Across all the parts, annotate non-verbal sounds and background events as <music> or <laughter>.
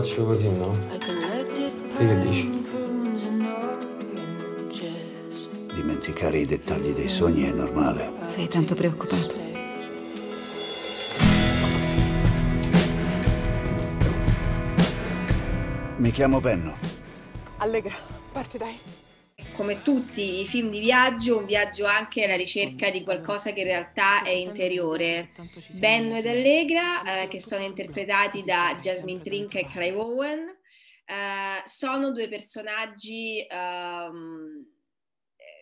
faccio così, no? Te che dici? Dimenticare i dettagli dei sogni è normale. Sei tanto preoccupato. Mi chiamo Benno. Allegra, parti dai come tutti i film di viaggio, un viaggio anche alla ricerca di qualcosa che in realtà è interiore. Benno ed Allegra, eh, che sono interpretati da Jasmine Trink e Clive Owen, eh, sono due personaggi ehm,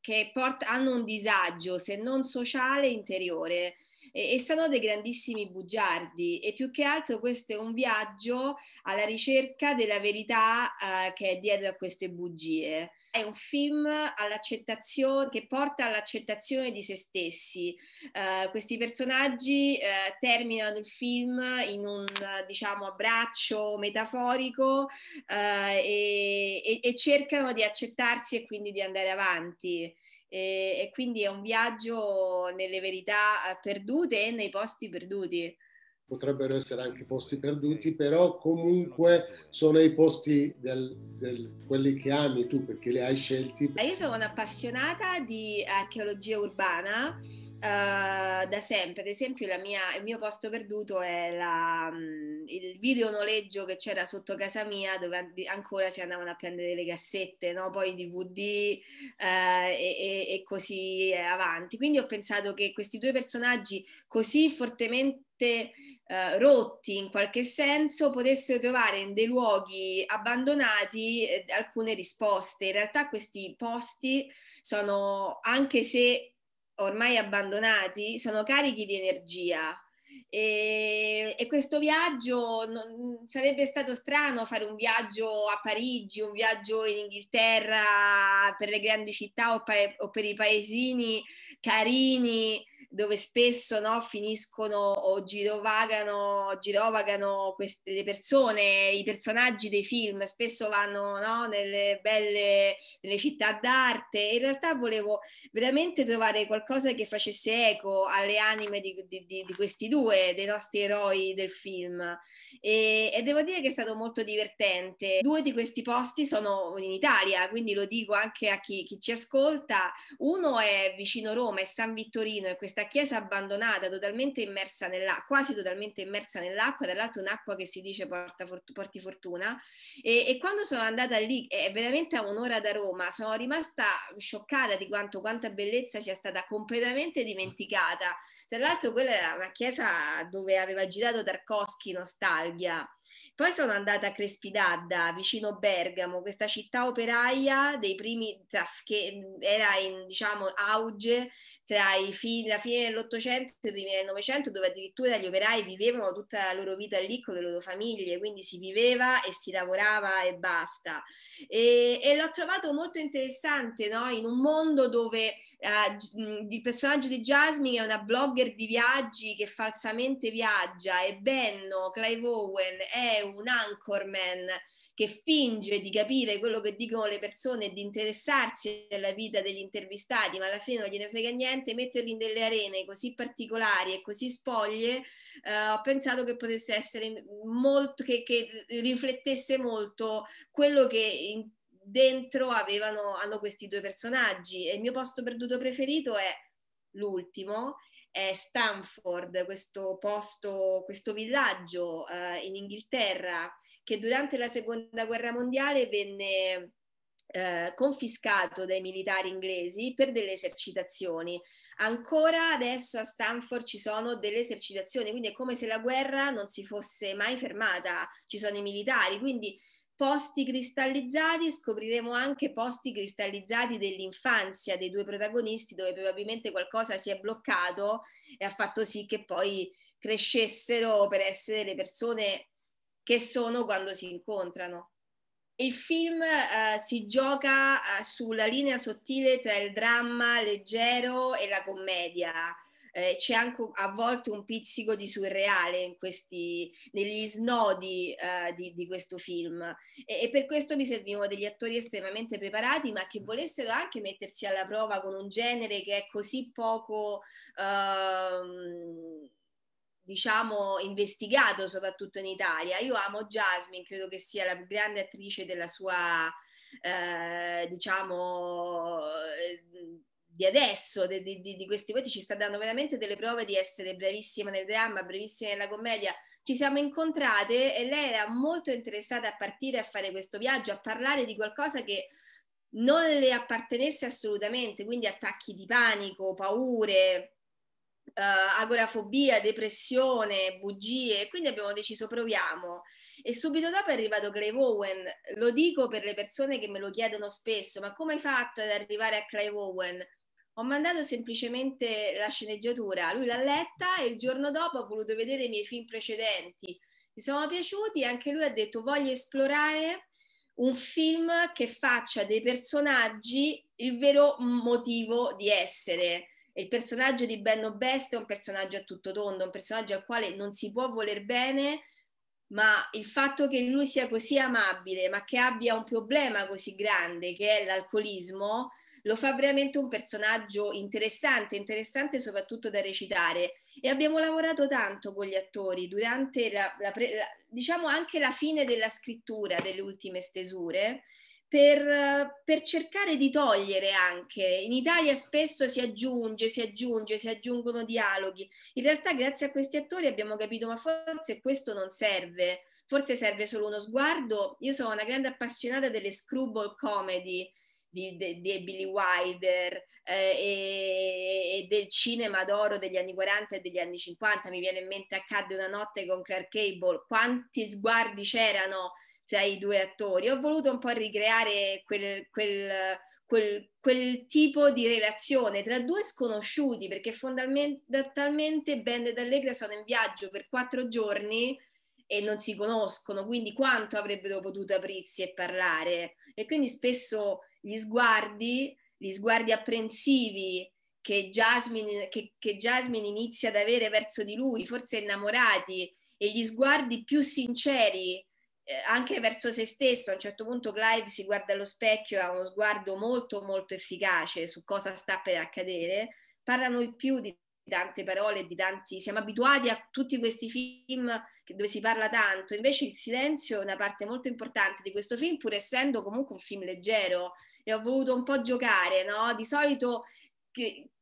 che port- hanno un disagio, se non sociale, interiore. E, sono dei grandissimi bugiardi e più che altro questo è un viaggio alla ricerca della verità eh, che è dietro a queste bugie è un film che porta all'accettazione di se stessi. Uh, questi personaggi uh, terminano il film in un diciamo, abbraccio metaforico uh, e, e, e, cercano di accettarsi e quindi di andare avanti. E, e quindi è un viaggio nelle verità perdute e nei posti perduti potrebbero essere anche posti perduti, però comunque sono i posti del, del, quelli che ami tu perché li hai scelti. Eh, io sono un'appassionata di archeologia urbana. Uh, da sempre, ad esempio, mia, il mio posto perduto è la, um, il video noleggio che c'era sotto casa mia dove ancora si andavano a prendere le cassette, no? poi i DVD uh, eh, e, e, e, così avanti. Quindi ho pensato che questi due personaggi così fortemente eh, rotti in qualche senso potessero trovare in dei luoghi abbandonati eh, alcune risposte. In realtà questi posti sono, anche se ormai abbandonati, sono carichi di energia, e, e, questo viaggio non, sarebbe stato strano fare un viaggio a Parigi, un viaggio in Inghilterra per le grandi città o, pa- o per i paesini carini dove spesso no, finiscono o girovagano, girovagano queste, le persone, i personaggi dei film, spesso vanno no, nelle belle nelle città d'arte. In realtà volevo veramente trovare qualcosa che facesse eco alle anime di, di, di questi due, dei nostri eroi del film. E, e devo dire che è stato molto divertente. Due di questi posti sono in Italia, quindi lo dico anche a chi, chi ci ascolta. Uno è vicino Roma, è San Vittorino, è questa questa chiesa abbandonata, totalmente immersa nell'acqua, quasi totalmente immersa nell'acqua, dall'altro un'acqua che si dice porta, porti fortuna. E, e, quando sono andata lì, è veramente a un'ora da Roma, sono rimasta scioccata di quanto, quanta bellezza sia stata completamente dimenticata. Tra l'altro quella era una chiesa dove aveva girato Tarkovsky Nostalgia poi sono andata a Crespidadda, vicino Bergamo, questa città operaia dei primi, che era in diciamo, auge tra fine, la fine dell'Ottocento e il 1900, dove addirittura gli operai vivevano tutta la loro vita lì con le loro famiglie, quindi si viveva e si lavorava e basta. E, e l'ho trovato molto interessante no? in un mondo dove uh, il personaggio di Jasmine è una blogger di viaggi che falsamente viaggia e Benno, Clive Owen, è è un anchorman che finge di capire quello che dicono le persone e di interessarsi alla vita degli intervistati, ma alla fine non gliene frega niente, metterli in delle arene così particolari e così spoglie, eh, ho pensato che potesse essere molto, che, che riflettesse molto quello che in, dentro avevano, hanno questi due personaggi. E il mio posto perduto preferito è l'ultimo è Stanford, questo posto, questo villaggio eh, in Inghilterra che durante la seconda guerra mondiale venne eh, confiscato dai militari inglesi per delle esercitazioni. Ancora adesso a Stanford ci sono delle esercitazioni, quindi è come se la guerra non si fosse mai fermata, ci sono i militari, quindi posti cristallizzati, scopriremo anche posti cristallizzati dell'infanzia dei due protagonisti dove probabilmente qualcosa si è bloccato e ha fatto sì che poi crescessero per essere le persone che sono quando si incontrano. Il film eh, si gioca eh, sulla linea sottile tra il dramma leggero e la commedia eh, c'è anche a volte un pizzico di surreale in questi, negli snodi eh, di, di, questo film e, e per questo mi servivano degli attori estremamente preparati ma che volessero anche mettersi alla prova con un genere che è così poco... Ehm, diciamo, investigato soprattutto in Italia. Io amo Jasmine, credo che sia la più grande attrice della sua, eh, diciamo, eh, di adesso, di, di, di questi poeti, ci sta dando veramente delle prove di essere bravissima nel dramma, bravissima nella commedia. Ci siamo incontrate e lei era molto interessata a partire a fare questo viaggio, a parlare di qualcosa che non le appartenesse assolutamente, quindi attacchi di panico, paure, Uh, agorafobia, depressione, bugie, quindi abbiamo deciso proviamo. E subito dopo è arrivato Clive Owen, lo dico per le persone che me lo chiedono spesso, ma come hai fatto ad arrivare a Clive Owen? Ho mandato semplicemente la sceneggiatura, lui l'ha letta e il giorno dopo ha voluto vedere i miei film precedenti. Mi sono piaciuti e anche lui ha detto voglio esplorare un film che faccia dei personaggi il vero motivo di essere. Il personaggio di Benno Best è un personaggio a tutto tondo, un personaggio al quale non si può voler bene, ma il fatto che lui sia così amabile, ma che abbia un problema così grande che è l'alcolismo, lo fa veramente un personaggio interessante, interessante soprattutto da recitare e abbiamo lavorato tanto con gli attori durante la, la, pre, la diciamo anche la fine della scrittura delle ultime stesure. Per, per, cercare di togliere anche. In Italia spesso si aggiunge, si aggiunge, si aggiungono dialoghi. In realtà grazie a questi attori abbiamo capito ma forse questo non serve, forse serve solo uno sguardo. Io sono una grande appassionata delle screwball comedy, di, di, di Billy Wilder eh, e, e, del cinema d'oro degli anni 40 e degli anni 50. Mi viene in mente Accadde una notte con Clark Cable, quanti sguardi c'erano tra i due attori. Ho voluto un po' ricreare quel, quel Quel, quel, tipo di relazione tra due sconosciuti, perché fondamentalmente Band ed Allegra sono in viaggio per quattro giorni e non si conoscono, quindi quanto avrebbero potuto aprirsi e parlare? E quindi spesso gli sguardi, gli sguardi apprensivi che Jasmine, che, che Jasmine inizia ad avere verso di lui, forse innamorati, e gli sguardi più sinceri eh, anche verso se stesso. A un certo punto Clive si guarda allo specchio e ha uno sguardo molto molto efficace su cosa sta per accadere. Parlano di più di tante parole, di tanti... Siamo abituati a tutti questi film dove si parla tanto, invece il silenzio è una parte molto importante di questo film, pur essendo comunque un film leggero e ho voluto un po' giocare, no? Di solito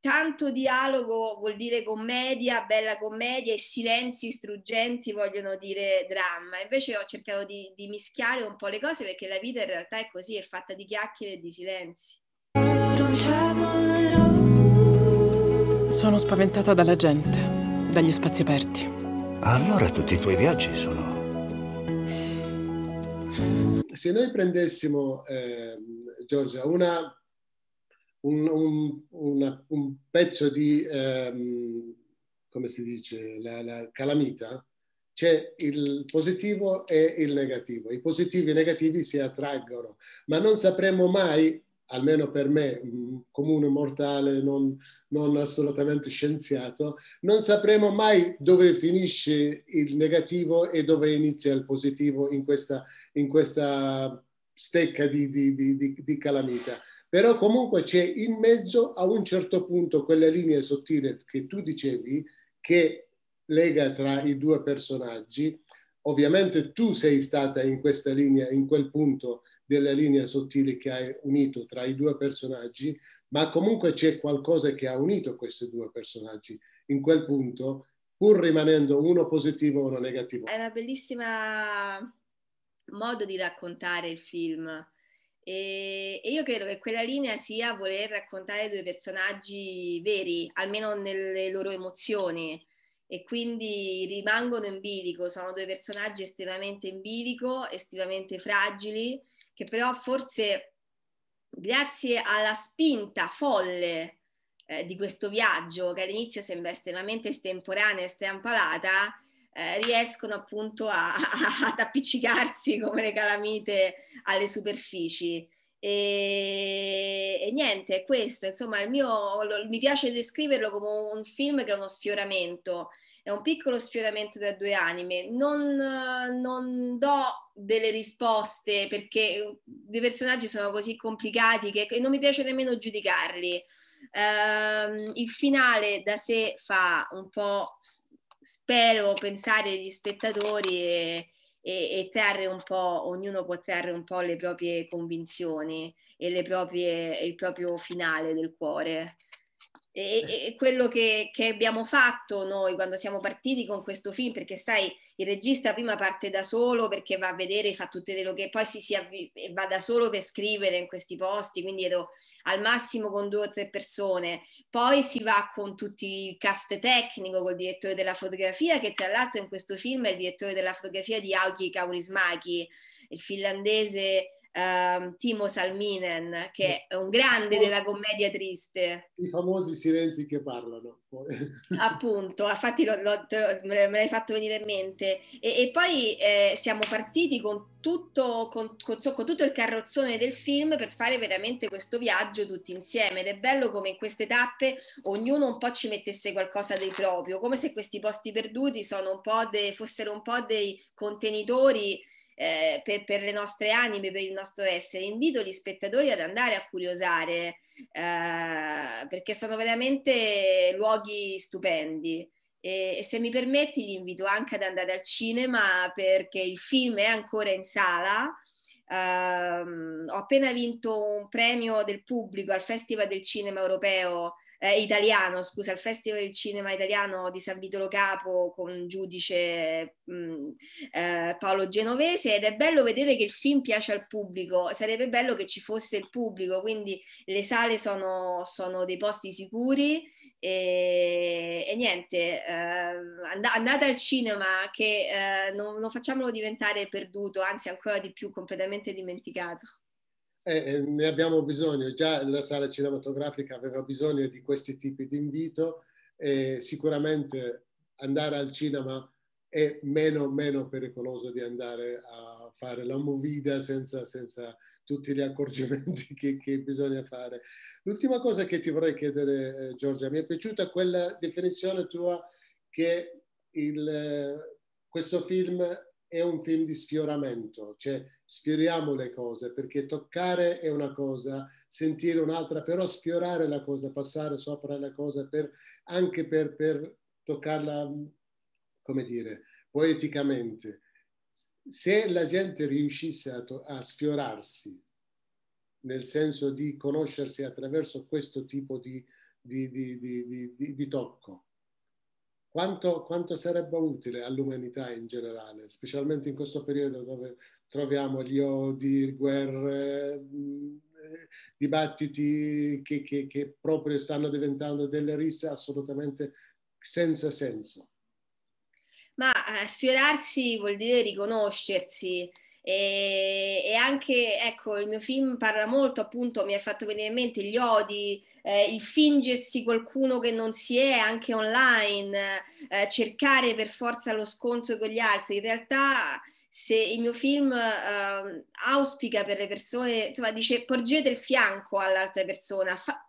tanto dialogo vuol dire commedia, bella commedia e silenzi struggenti vogliono dire dramma. Invece ho cercato di, di mischiare un po' le cose perché la vita in realtà è così, è fatta di chiacchiere e di silenzi. Sono spaventata dalla gente, dagli spazi aperti. Allora tutti i tuoi viaggi sono... Se noi prendessimo, eh, Giorgia, una, un, un, una, un, pezzo di, ehm, come si dice, la, la calamita, c'è il positivo e il negativo. I positivi e i negativi si attraggono, ma non sapremo mai almeno per me, mm, comune mortale, non, non, assolutamente scienziato, non sapremo mai dove finisce il negativo e dove inizia il positivo in questa, in questa stecca di, di, di, di, calamita. Però comunque c'è in mezzo a un certo punto quella linea sottile che tu dicevi che lega tra i due personaggi. Ovviamente tu sei stata in questa linea, in quel punto, della linea sottile che ha unito tra i due personaggi, ma comunque c'è qualcosa che ha unito questi due personaggi in quel punto, pur rimanendo uno positivo e uno negativo. È una bellissima modo di raccontare il film e, e io credo che quella linea sia voler raccontare due personaggi veri, almeno nelle loro emozioni e quindi rimangono in bilico, sono due personaggi estremamente in bilico, estremamente fragili che però forse grazie alla spinta folle eh, di questo viaggio, che all'inizio sembra estremamente estemporanea e stampalata, eh, riescono appunto a, <laughs> a, ad appiccicarsi come le calamite alle superfici. E, e niente, è questo, insomma, il mio, lo, mi piace descriverlo come un film che è uno sfioramento, è un piccolo sfioramento da due anime. Non, non do delle risposte perché i personaggi sono così complicati che, che non mi piace nemmeno giudicarli. Um, il finale da sé fa un po', spero, pensare agli spettatori e, e, e trarre un po', ognuno può trarre un po' le proprie convinzioni e le proprie, il proprio finale del cuore. E, e quello che, che, abbiamo fatto noi quando siamo partiti con questo film, perché sai, il regista prima parte da solo perché va a vedere, fa tutte le loghe, poi si, si avvi- va da solo per scrivere in questi posti, quindi ero al massimo con due o tre persone, poi si va con tutti il cast tecnico, col direttore della fotografia, che tra l'altro in questo film è il direttore della fotografia di Auki Kaurismaki, il finlandese um, Timo Salminen, che è un grande della commedia triste. I famosi silenzi che parlano. Appunto, <laughs> infatti lo, lo, lo, me l'hai fatto venire in mente. E, e poi eh, siamo partiti con tutto, con, con, con tutto, il carrozzone del film per fare veramente questo viaggio tutti insieme. Ed è bello come in queste tappe ognuno un po' ci mettesse qualcosa di proprio, come se questi posti perduti un de, fossero un po' dei contenitori eh, per, per, le nostre anime, per il nostro essere. Invito gli spettatori ad andare a curiosare eh, perché sono veramente luoghi stupendi. E, e, se mi permetti, li invito anche ad andare al cinema perché il film è ancora in sala. Eh, ho appena vinto un premio del pubblico al Festival del Cinema Europeo eh, italiano, scusa, al Festival del Cinema Italiano di San Vitolo Capo con giudice mh, mm, eh, Paolo Genovese ed è bello vedere che il film piace al pubblico, sarebbe bello che ci fosse il pubblico, quindi le sale sono, sono dei posti sicuri e, e niente, eh, and- andate al cinema che eh, non, non facciamolo diventare perduto, anzi ancora di più completamente dimenticato. Eh, eh, ne abbiamo bisogno, già la sala cinematografica aveva bisogno di questi tipi di invito e sicuramente andare al cinema è meno, meno pericoloso di andare a fare la movida senza, senza tutti gli accorgimenti che, che, bisogna fare. L'ultima cosa che ti vorrei chiedere, eh, Giorgia, mi è piaciuta quella definizione tua che il, eh, questo film è un film di sfioramento, cioè sfioriamo le cose, perché toccare è una cosa, sentire un'altra, però sfiorare la cosa, passare sopra la cosa, per, anche per, per toccarla, come dire, poeticamente. Se la gente riuscisse a, to- a sfiorarsi, nel senso di conoscersi attraverso questo tipo di, di, di, di tocco, quanto, quanto, sarebbe utile all'umanità in generale, specialmente in questo periodo dove troviamo gli odi, guerre, dibattiti che, che, che proprio stanno diventando delle risse assolutamente senza senso. Ma eh, sfiorarsi vuol dire riconoscersi. E, e, anche ecco il mio film parla molto appunto mi ha fatto venire in mente gli odi eh, il fingersi qualcuno che non si è anche online eh, cercare per forza lo scontro con gli altri in realtà se il mio film eh, auspica per le persone, insomma dice porgete il fianco all'altra persona, fa,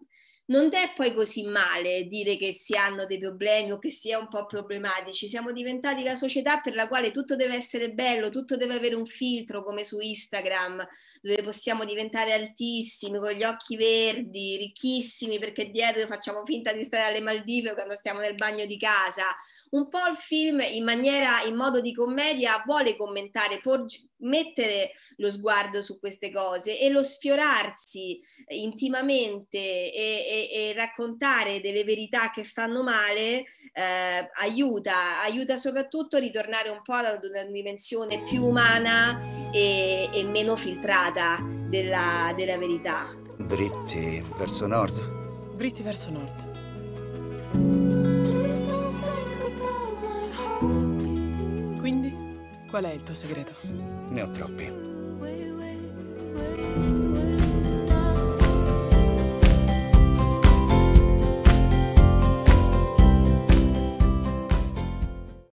non è poi così male dire che si hanno dei problemi o che si è un po' problematici. Siamo diventati la società per la quale tutto deve essere bello, tutto deve avere un filtro come su Instagram, dove possiamo diventare altissimi, con gli occhi verdi, ricchissimi perché dietro facciamo finta di stare alle Maldive quando stiamo nel bagno di casa un po' il film in maniera, in modo di commedia, vuole commentare, porge, mettere lo sguardo su queste cose e lo sfiorarsi intimamente e, e, e raccontare delle verità che fanno male eh, aiuta, aiuta soprattutto a ritornare un po' ad una dimensione più umana e, e meno filtrata della, della verità. dritti verso nord. dritti verso nord. Qual è il tuo segreto? Ne ho troppi.